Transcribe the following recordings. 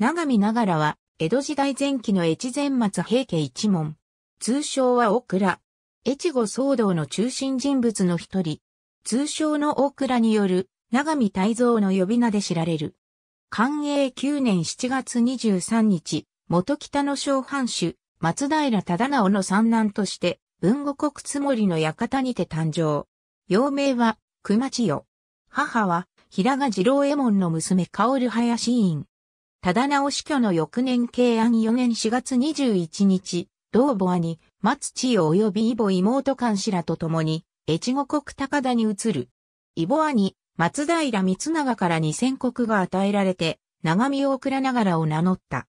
長見ながらは、江戸時代前期の越前松平家一門。通称は大倉。越後騒動の中心人物の一人。通称の大倉による、長見大蔵の呼び名で知られる。寛永9年7月23日、元北の小藩主、松平忠直の三男として、文後国津森の館にて誕生。幼名は、熊千代。母は、平賀二郎右衛門の娘薫林院。ただ直死去の翌年慶安4年4月21日、同母兄、松千代及び異母妹監視らと共に、越後国高田に移る。異母兄、松平光長から二千国が与えられて、長見を送らながらを名乗った。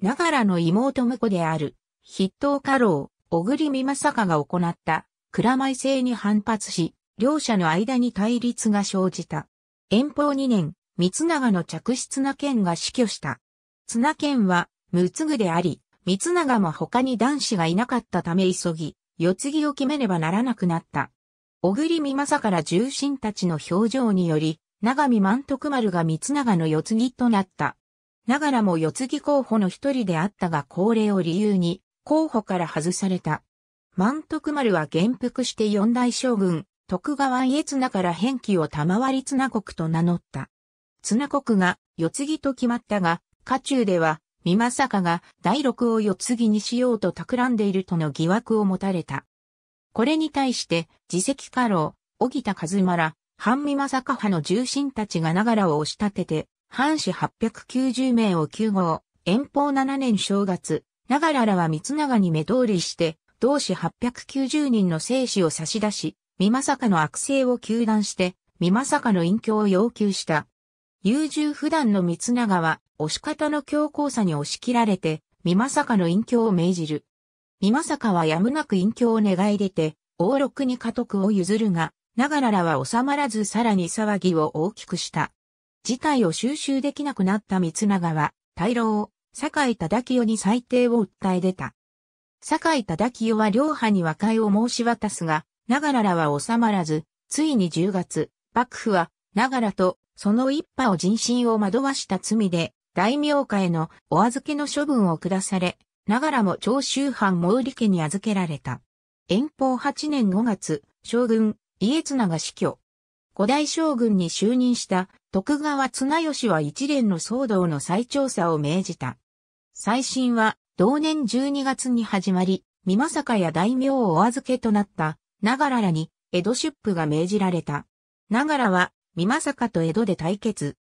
長良の妹婿である、筆頭家老、小栗美正が行った、蔵前制に反発し、両者の間に対立が生じた。遠方2年、三長の嫡出な剣が死去した。綱剣は、無継であり、三長も他に男子がいなかったため急ぎ、四継ぎを決めねばならなくなった。小栗美正から重臣たちの表情により、長見万徳丸が三長の四継ぎとなった。ながらも四継ぎ候補の一人であったが高齢を理由に、候補から外された。万徳丸は元服して四大将軍、徳川家綱から返記を賜り綱国と名乗った。綱国が四つ木と決まったが、家中では、さ政が第六を四つ木にしようと企んでいるとの疑惑を持たれた。これに対して、自責家老、小木田和馬ら、まさ政派の重臣たちがながらを押し立てて、藩士890名を救護、遠方7年正月、ながららは三長に目通りして、同志890人の生死を差し出し、さ政の悪性を求断して、さ政の隠居を要求した。優柔不断の三長は、押し方の強硬さに押し切られて、三政の隠居を命じる。三政はやむなく隠居を願い出て、王六に家督を譲るが、長良らは収まらずさらに騒ぎを大きくした。事態を収拾できなくなった三長は、大老、坂井忠清に裁定を訴え出た。坂井忠清は両派に和解を申し渡すが、長良らは収まらず、ついに10月、幕府はながらと、その一派を人心を惑わした罪で、大名家へのお預けの処分を下され、ながらも長州藩毛利家に預けられた。遠方8年5月、将軍、家綱が死去。五代将軍に就任した徳川綱吉は一連の騒動の再調査を命じた。再審は同年12月に始まり、さ政や大名をお預けとなった、ながらに江戸出府が命じられた。ながらは三政と江戸で対決。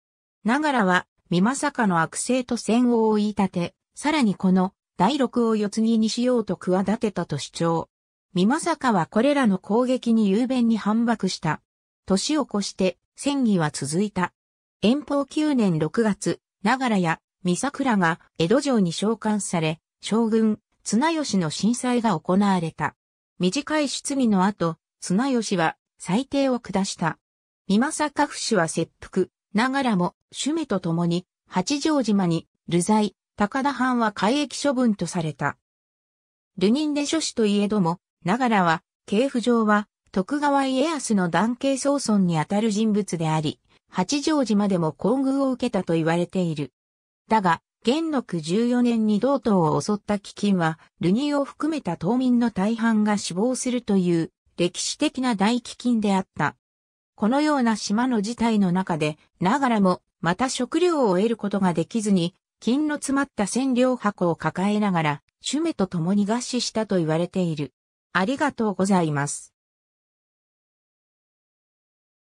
長良は、三政の悪性と戦を言い立て、さらにこの、第六を四次にしようと企てたと主張。三政はこれらの攻撃に雄弁に反駁した。年を越して、戦議は続いた。遠方9年6月、長良や三桜が江戸城に召喚され、将軍、綱吉の震災が行われた。短い質疑の後、綱吉は裁定を下した。美政カ府氏は切腹、ながらも、主目と共に、八丈島に、流罪、高田藩は海役処分とされた。流人で諸子といえども、ながらは、系譜上は、徳川家康の男系宗尊にあたる人物であり、八丈島でも厚遇を受けたと言われている。だが、元禄14年に道東を襲った飢饉は、流人を含めた島民の大半が死亡するという、歴史的な大飢饉であった。このような島の事態の中で、ながらも、また食料を得ることができずに、金の詰まった千両箱を抱えながら、シュメと共に合死したと言われている。ありがとうございます。